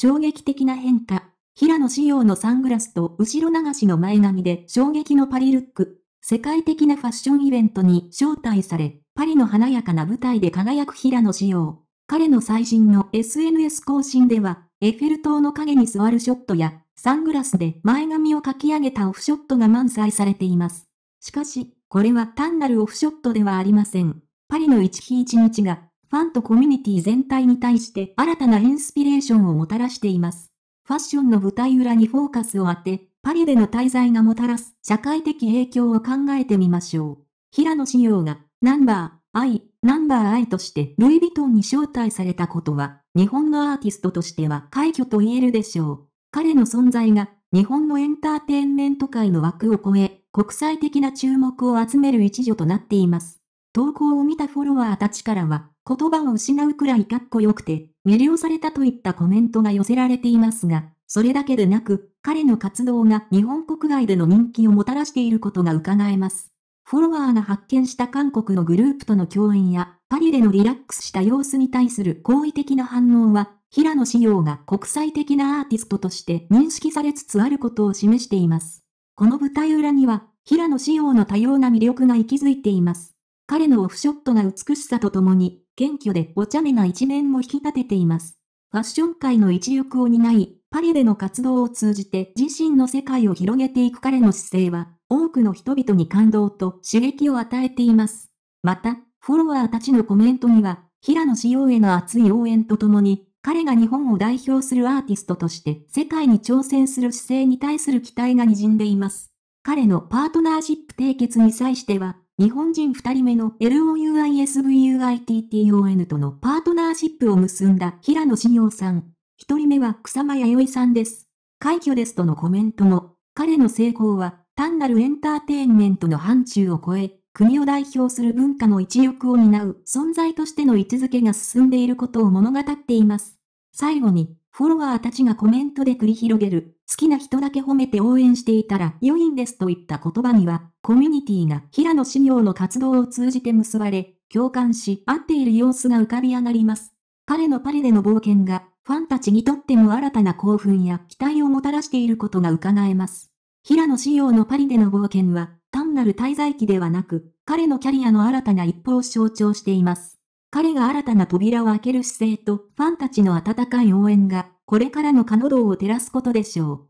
衝撃的な変化。平野仕様のサングラスと後ろ流しの前髪で衝撃のパリルック。世界的なファッションイベントに招待され、パリの華やかな舞台で輝く平野仕様。彼の最新の SNS 更新では、エッフェル塔の影に座るショットや、サングラスで前髪をかき上げたオフショットが満載されています。しかし、これは単なるオフショットではありません。パリの一日一日がファンとコミュニティ全体に対して新たなインスピレーションをもたらしています。ファッションの舞台裏にフォーカスを当て、パリでの滞在がもたらす社会的影響を考えてみましょう。平野紫耀がナンバーアイ、ナンバーアイとしてルイ・ヴィトンに招待されたことは、日本のアーティストとしては快挙と言えるでしょう。彼の存在が日本のエンターテインメント界の枠を超え、国際的な注目を集める一助となっています。投稿を見たフォロワーたちからは、言葉を失うくらいかっこよくて、魅了されたといったコメントが寄せられていますが、それだけでなく、彼の活動が日本国外での人気をもたらしていることが伺えます。フォロワーが発見した韓国のグループとの共演や、パリでのリラックスした様子に対する好意的な反応は、平野紫耀が国際的なアーティストとして認識されつつあることを示しています。この舞台裏には、平野紫耀の多様な魅力が息づいています。彼のオフショットが美しさとともに、謙虚でお茶目な一面も引き立てています。ファッション界の一翼を担い、パリでの活動を通じて自身の世界を広げていく彼の姿勢は、多くの人々に感動と刺激を与えています。また、フォロワーたちのコメントには、平野紫耀への熱い応援とともに、彼が日本を代表するアーティストとして世界に挑戦する姿勢に対する期待が滲んでいます。彼のパートナーシップ締結に際しては、日本人二人目の LOUISVUITTON とのパートナーシップを結んだ平野志陽さん。一人目は草間弥生さんです。快挙ですとのコメントも、彼の成功は単なるエンターテインメントの範疇を超え、国を代表する文化の一翼を担う存在としての位置づけが進んでいることを物語っています。最後に、フォロワーたちがコメントで繰り広げる、好きな人だけ褒めて応援していたら良いんですといった言葉には、コミュニティが平野紫耀の活動を通じて結ばれ、共感し合っている様子が浮かび上がります。彼のパリでの冒険が、ファンたちにとっても新たな興奮や期待をもたらしていることが伺えます。平野紫耀のパリでの冒険は、単なる滞在期ではなく、彼のキャリアの新たな一歩を象徴しています。彼が新たな扉を開ける姿勢とファンたちの温かい応援が、これからの彼女を照らすことでしょう。